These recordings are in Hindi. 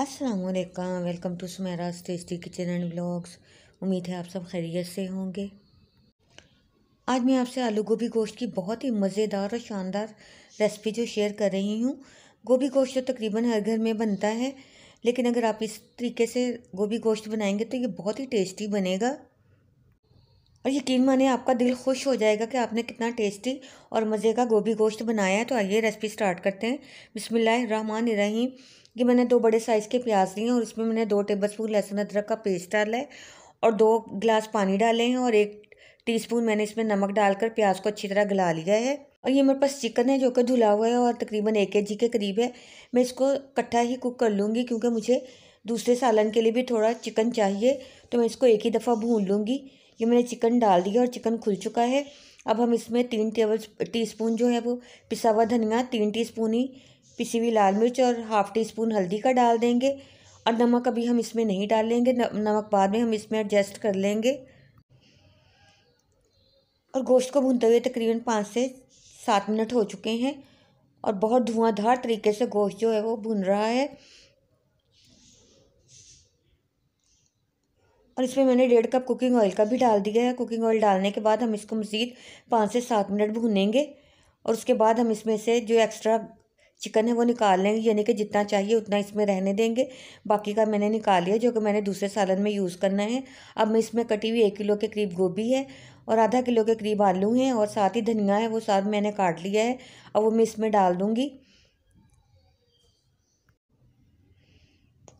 असलकम welcome to Sumera tasty kitchen and blogs उम्मीद है आप सब खैरियत से होंगे आज मैं आपसे आलू गोभी गोश्त की बहुत ही मज़ेदार और शानदार रेसिपी जो शेयर कर रही हूँ गोभी गोश्त तो तकरीबन हर घर में बनता है लेकिन अगर आप इस तरीके से गोभी गोश्त बनाएंगे तो ये बहुत ही टेस्टी बनेगा और यकीन माने आपका दिल खुश हो जाएगा कि आपने कितना टेस्टी और मज़े का गोभी गोश्त बनाया है तो आइए रेसिपी स्टार्ट करते हैं बिसमान रहीम कि मैंने दो बड़े साइज़ के प्याज लिए हैं और इसमें मैंने दो टेबल स्पून लहसुन अदरक का पेस्ट डाला है और दो गिलास पानी डाले हैं और एक टीस्पून मैंने इसमें नमक डालकर प्याज को अच्छी तरह गला लिया है और ये मेरे पास चिकन है जो कि धुला हुआ है और तकरीबन एक के जी के करीब है मैं इसको इकट्ठा ही कुक कर लूँगी क्योंकि मुझे दूसरे सालन के लिए भी थोड़ा चिकन चाहिए तो मैं इसको एक ही दफ़ा भून लूँगी ये मैंने चिकन डाल दिया और चिकन खुल चुका है अब हम इसमें तीन टेबल टीस्पून जो है वो पिसा हुआ धनिया तीन टीस्पून ही पिसी हुई लाल मिर्च और हाफ़ टी स्पून हल्दी का डाल देंगे और नमक अभी हम इसमें नहीं डालेंगे नमक बाद में हम इसमें एडजस्ट कर लेंगे और गोश्त को भूनते हुए तकरीबन पाँच से सात मिनट हो चुके हैं और बहुत धुआंधार तरीके से गोश्त जो है वो भुन रहा है और इसमें मैंने डेढ़ कप कुकिंग ऑयल का भी डाल दिया है कुकिंग ऑयल डालने के बाद हम इसको मज़ीद पाँच से सात मिनट भूनेंगे और उसके बाद हम इसमें से जो एक्स्ट्रा चिकन है वो निकाल लेंगे यानी कि जितना चाहिए उतना इसमें रहने देंगे बाकी का मैंने निकाल लिया जो कि मैंने दूसरे सालन में यूज़ करना है अब मैं इसमें कटी हुई एक किलो के करीब गोभी है और आधा किलो के करीब आलू हैं और साथ ही धनिया है वो साथ मैंने काट लिया है अब वो मैं इसमें डाल दूँगी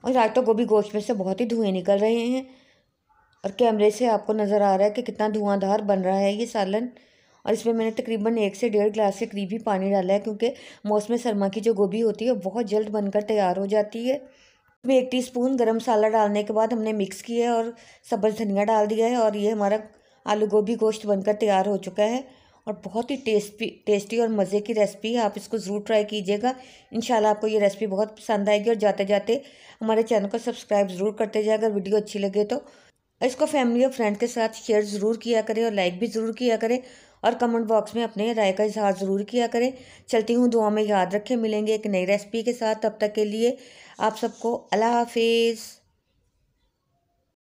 और आज तो गोभी गोश्त में से बहुत ही धुएँ निकल रहे हैं और कैमरे से आपको नज़र आ रहा है कि कितना धुआंधार बन रहा है ये सालन और इसमें मैंने तकरीबन एक से डेढ़ ग्लास के करीब ही पानी डाला है क्योंकि मौसम सरमा की जो गोभी होती है बहुत जल्द बनकर तैयार हो जाती है इसमें एक स्पून गर्म मसाला डालने के बाद हमने मिक्स किया है और सब्ज़ धनिया डाल दिया है और ये हमारा आलू गोभी गोश्त बनकर तैयार हो चुका है और बहुत ही टेस्टी टेस्टी और मज़े की रेसिपी है आप इसको ज़रूर ट्राई कीजिएगा इन आपको ये रेसिपी बहुत पसंद आएगी और जाते जाते हमारे चैनल को सब्सक्राइब ज़रूर करते जाए अगर वीडियो अच्छी लगे तो इसको फैमिली और फ्रेंड के साथ शेयर ज़रूर किया करें और लाइक भी ज़रूर किया करें और कमेंट बॉक्स में अपने राय का इजहार ज़रूर किया करें चलती हूँ दुआ में याद रखें मिलेंगे एक नई रेसिपी के साथ तब तक के लिए आप सबको अल्लाह हाफिज़